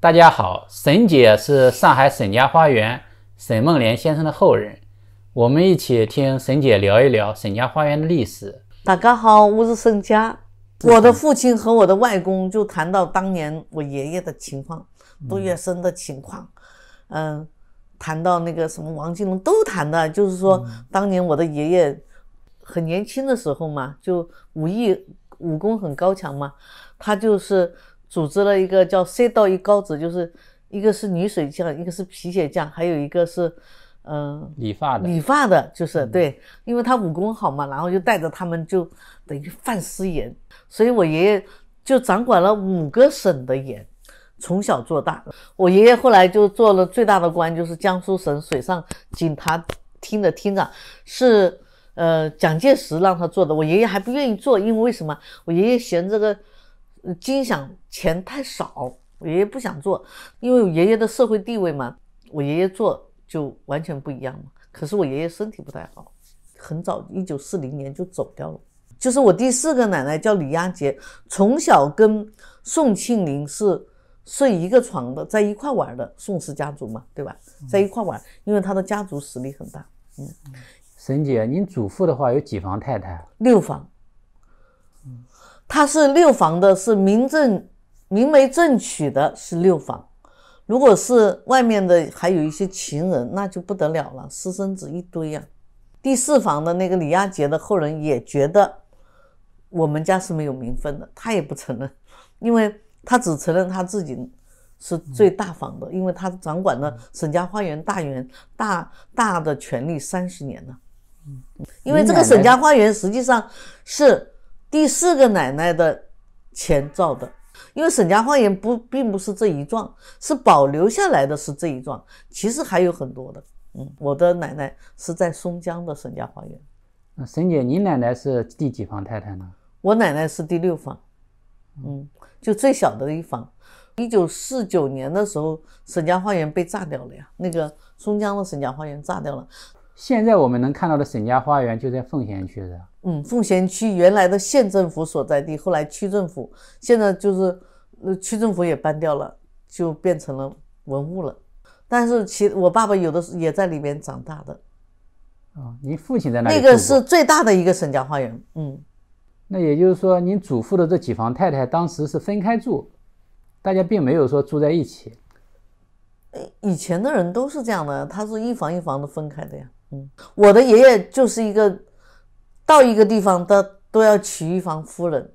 大家好，沈姐是上海沈家花园沈梦莲先生的后人，我们一起听沈姐聊一聊沈家花园的历史。大家好，我是沈家，我的父亲和我的外公就谈到当年我爷爷的情况，杜月笙的情况，嗯，谈到那个什么王金龙都谈的，就是说当年我的爷爷很年轻的时候嘛，就武艺武功很高强嘛，他就是。组织了一个叫“三到一高子”，就是一个是泥水匠，一个是皮鞋匠，还有一个是，嗯，理发的，理发的，就是对，因为他武功好嘛，然后就带着他们就等于贩私盐，所以我爷爷就掌管了五个省的盐，从小做大，我爷爷后来就做了最大的官，就是江苏省水上警察厅的厅长，是，呃，蒋介石让他做的，我爷爷还不愿意做，因为为什么？我爷爷嫌这个。金想钱太少，我爷爷不想做，因为我爷爷的社会地位嘛，我爷爷做就完全不一样嘛。可是我爷爷身体不太好，很早，一九四零年就走掉了。就是我第四个奶奶叫李亚杰，从小跟宋庆龄是睡一个床的，在一块玩的，宋氏家族嘛，对吧？在一块玩，因为他的家族实力很大。嗯，沈姐，您祖父的话有几房太太？六房。他是六房的，是明正明媒正娶的，是六房。如果是外面的，还有一些情人，那就不得了了，私生子一堆啊。第四房的那个李亚杰的后人也觉得我们家是没有名分的，他也不承认，因为他只承认他自己是最大房的，因为他掌管了沈家花园大园大大的权力三十年了。嗯，因为这个沈家花园实际上是。第四个奶奶的前兆的，因为沈家花园不并不是这一幢，是保留下来的是这一幢，其实还有很多的。嗯，我的奶奶是在松江的沈家花园。那沈姐，你奶奶是第几房太太呢？我奶奶是第六房，嗯，就最小的一房。一九四九年的时候，沈家花园被炸掉了呀，那个松江的沈家花园炸掉了。现在我们能看到的沈家花园就在奉贤区的，嗯，奉贤区原来的县政府所在地，后来区政府现在就是，那区政府也搬掉了，就变成了文物了。但是其我爸爸有的时也在里面长大的，啊，您父亲在那那个是最大的一个沈家花园，嗯，那也就是说您祖父的这几房太太当时是分开住，大家并没有说住在一起，诶，以前的人都是这样的，他是一房一房的分开的呀。嗯，我的爷爷就是一个，到一个地方都都要娶一房夫人，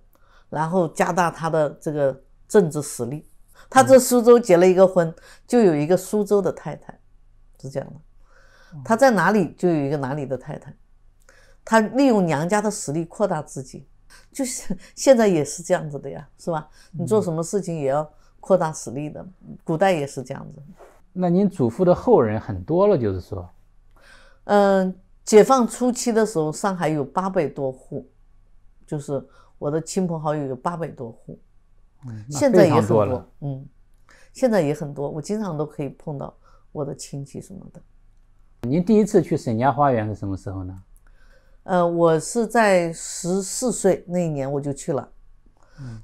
然后加大他的这个政治实力。他在苏州结了一个婚，就有一个苏州的太太，是这样的。他在哪里就有一个哪里的太太，他利用娘家的实力扩大自己，就是现在也是这样子的呀，是吧？你做什么事情也要扩大实力的，古代也是这样子。那您祖父的后人很多了，就是说。嗯，解放初期的时候，上海有八百多户，就是我的亲朋好友有八百多户，现在也很多，嗯，现在也很多，我经常都可以碰到我的亲戚什么的。您第一次去沈家花园是什么时候呢？呃，我是在十四岁那一年我就去了，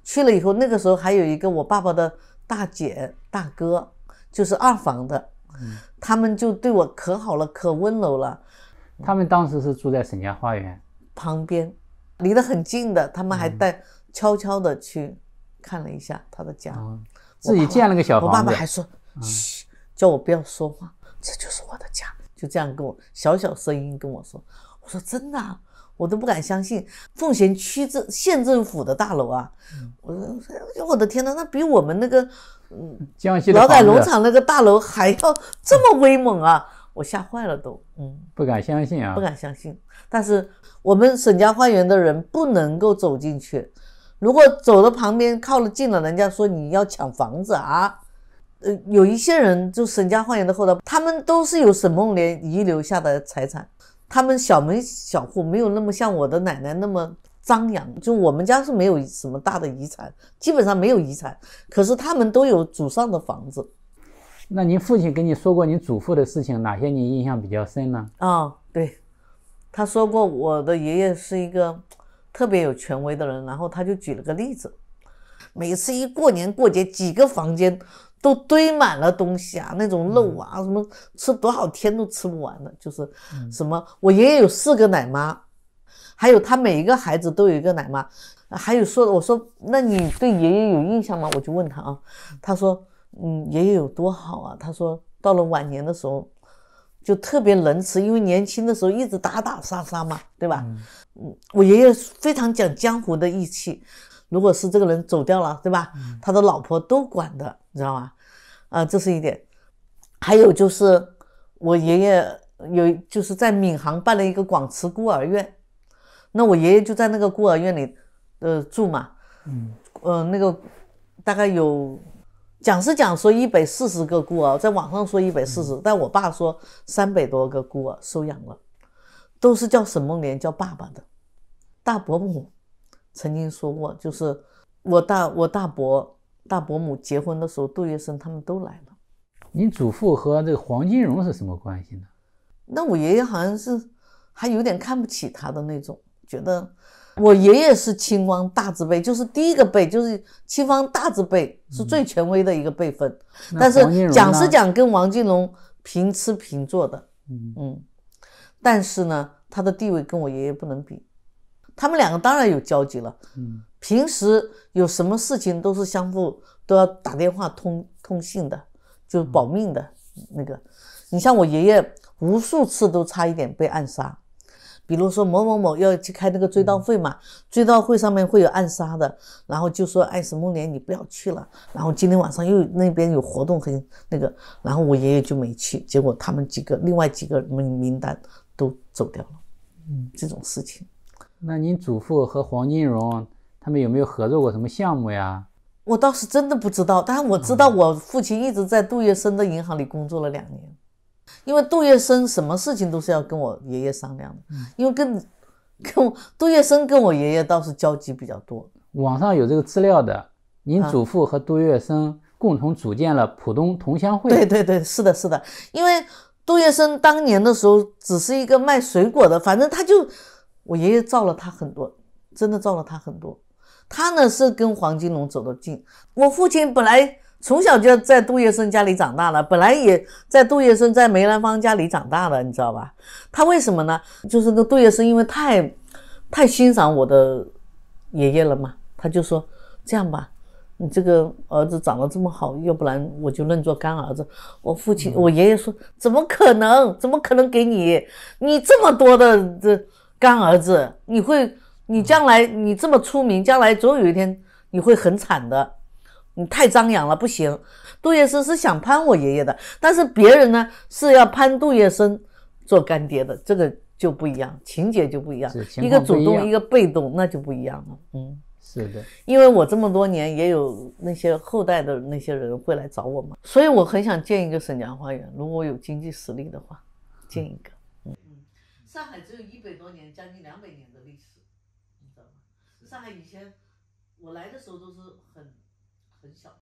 去了以后，那个时候还有一个我爸爸的大姐大哥，就是二房的。他们就对我可好了，可温柔了。他们当时是住在沈家花园旁边，离得很近的。他们还带悄悄的去看了一下他的家，自己建了个小房子。还说嘘，叫我不要说话。这就是我的家，就这样跟我小小声音跟我说。我说真的，我都不敢相信奉贤区政县政府的大楼啊。我说，我说，我的天哪，那比我们那个。嗯，江西劳改农场那个大楼还要这么威猛啊！我吓坏了都，嗯，不敢相信啊，不敢相信。但是我们沈家花园的人不能够走进去，如果走到旁边靠了近了，人家说你要抢房子啊。呃，有一些人就沈家花园的后代，他们都是有沈梦莲遗留下的财产，他们小门小户没有那么像我的奶奶那么。张扬，就我们家是没有什么大的遗产，基本上没有遗产。可是他们都有祖上的房子。那您父亲跟你说过您祖父的事情，哪些你印象比较深呢？啊，对，他说过我的爷爷是一个特别有权威的人，然后他就举了个例子，每次一过年过节，几个房间都堆满了东西啊，那种肉啊，什么吃多少天都吃不完的，就是什么我爷爷有四个奶妈。还有他每一个孩子都有一个奶妈，还有说我说那你对爷爷有印象吗？我就问他啊，他说嗯爷爷有多好啊？他说到了晚年的时候，就特别仁慈，因为年轻的时候一直打打杀杀嘛，对吧？嗯，我爷爷非常讲江湖的义气，如果是这个人走掉了，对吧？他的老婆都管的，你知道吗？啊，这是一点，还有就是我爷爷有就是在闵行办了一个广慈孤儿院。那我爷爷就在那个孤儿院里，呃，住嘛。嗯，呃，那个大概有，讲是讲说一百四十个孤儿，在网上说一百四十，但我爸说三百多个孤儿收养了，都是叫沈梦莲叫爸爸的。大伯母曾经说过，就是我大我大伯大伯母结婚的时候，杜月笙他们都来了。你祖父和这个黄金荣是什么关系呢？那我爷爷好像是还有点看不起他的那种。觉得我爷爷是清光大字辈，就是第一个辈，就是清方大字辈是最权威的一个辈分。但是讲是讲，跟王金龙平吃平坐的，嗯嗯，但是呢，他的地位跟我爷爷不能比。他们两个当然有交集了，嗯，平时有什么事情都是相互都要打电话通通信的，就是保命的那个。你像我爷爷，无数次都差一点被暗杀。比如说某某某要去开那个追悼会嘛，追悼会上面会有暗杀的，然后就说哎，沈梦莲你不要去了。然后今天晚上又那边有活动很那个，然后我爷爷就没去，结果他们几个另外几个名名单都走掉了。嗯，这种事情。那您祖父和黄金荣他们有没有合作过什么项目呀？我倒是真的不知道，但是我知道我父亲一直在杜月笙的银行里工作了两年。因为杜月笙什么事情都是要跟我爷爷商量的，因为跟，跟杜月笙跟我爷爷倒是交集比较多。网上有这个资料的，您祖父和杜月笙共同组建了浦东同乡会。对对对，是的，是的。因为杜月笙当年的时候只是一个卖水果的，反正他就，我爷爷造了他很多，真的造了他很多。他呢是跟黄金荣走得近，我父亲本来。从小就在杜月笙家里长大的，本来也在杜月笙在梅兰芳家里长大的，你知道吧？他为什么呢？就是那杜月笙因为太，太欣赏我的爷爷了嘛，他就说：“这样吧，你这个儿子长得这么好，要不然我就认做干儿子。”我父亲，我爷爷说：“怎么可能？怎么可能给你？你这么多的这干儿子，你会，你将来你这么出名，将来总有一天你会很惨的。”你太张扬了，不行。杜月笙是想攀我爷爷的，但是别人呢是要攀杜月笙做干爹的，这个就不一样，情节就不一样，一个主动，一个被动，那就不一样了。嗯，是的，因为我这么多年也有那些后代的那些人会来找我嘛，所以我很想建一个沈家花园，如果有经济实力的话，建一个。嗯，上海只有一百多年，将近两百年的历史，你知道吗？上海以前我来的时候都是很。很少。